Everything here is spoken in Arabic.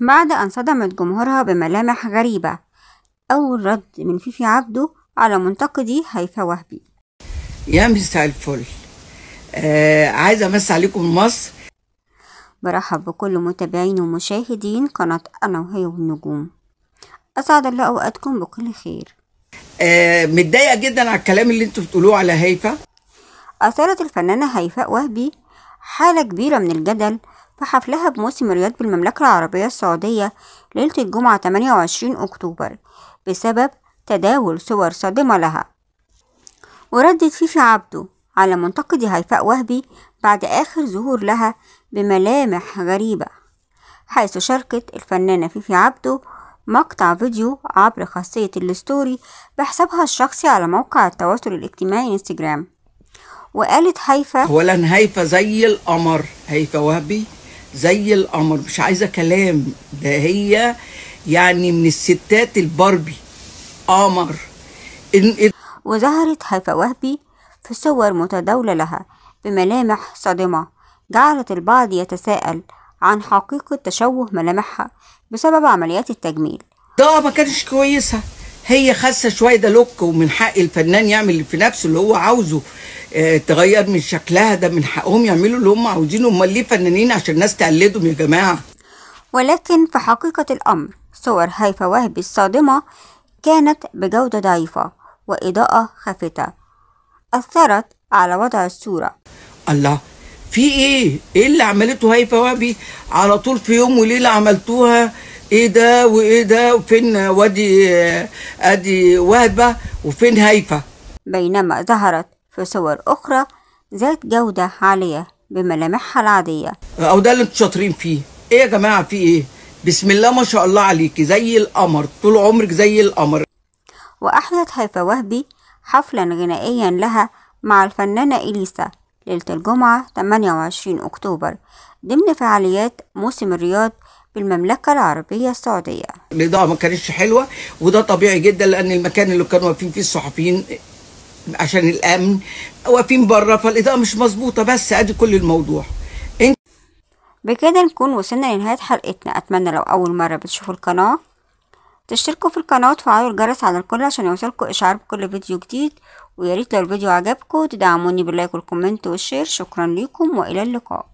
بعد أن صدمت جمهورها بملامح غريبة أول رد من فيفي عبده على منتقدي هيفا وهبي يا مساء الفل آه عايزة أمس عليكم مصر برحب بكل متابعين ومشاهدين قناة أنا وهي والنجوم أسعد الله أوقاتكم بكل خير آه متضايقة جدا على الكلام اللي انتوا بتقولوه على هيفا أثارت الفنانة هيفاء وهبي حالة كبيرة من الجدل في حفلها بموسم الرياض بالمملكة العربية السعودية ليلة الجمعة 28 أكتوبر بسبب تداول صور صادمة لها وردت فيفي عبده على منتقدي هيفاء وهبي بعد آخر ظهور لها بملامح غريبة حيث شاركت الفنانة فيفي عبده مقطع فيديو عبر خاصية الستوري بحسابها الشخصي على موقع التواصل الاجتماعي انستجرام وقالت هيفا أولا هيفا زي القمر هيفا وهبي زي القمر مش عايزه كلام ده هي يعني من الستات الباربي قمر وظهرت هيفا وهبي في صور متداولة لها بملامح صادمة جعلت البعض يتساءل عن حقيقة تشوه ملامحها بسبب عمليات التجميل ده ما كانش كويسة هي خاسه شويه ده لوك ومن حق الفنان يعمل في نفسه اللي هو عاوزه آه، تغير من شكلها ده من حقهم يعملوا اللي هم عاوزينه امال ليه فنانين عشان الناس تقلدهم يا جماعه ولكن في حقيقه الامر صور هيفا وهبي الصادمه كانت بجوده ضعيفه واضاءه خافته اثرت على وضع الصوره الله في ايه ايه اللي عملته هيفا وهبي على طول في يوم وليله عملتوها ايه ده وايه ده وفين وادي ادي وهبه وفين هيفا بينما ظهرت في صور اخرى ذات جوده عاليه بملامحها العاديه او ده اللي انتوا شاطرين فيه ايه يا جماعه في ايه بسم الله ما شاء الله عليكي زي القمر طول عمرك زي القمر وأحدث هيفا وهبي حفلا غنائيا لها مع الفنانة إليسا ليلة الجمعة 28 أكتوبر ضمن فعاليات موسم الرياض بالمملكة العربية السعودية الإضاءة ما كانتش حلوة وده طبيعي جدا لأن المكان اللي كانوا واقفين فيه الصحفيين عشان الأمن واقفين بره فالإضاءة مش مظبوطة بس أدي كل الموضوع بكده نكون وصلنا لنهاية حلقتنا أتمنى لو أول مرة بتشوفوا القناة تشتركوا في القناة وتفعلوا الجرس على الكل عشان يوصلكوا إشعار بكل فيديو جديد وياريت لو الفيديو عجبكم تدعموني باللايك والكومنت والشير شكرا ليكم وإلى اللقاء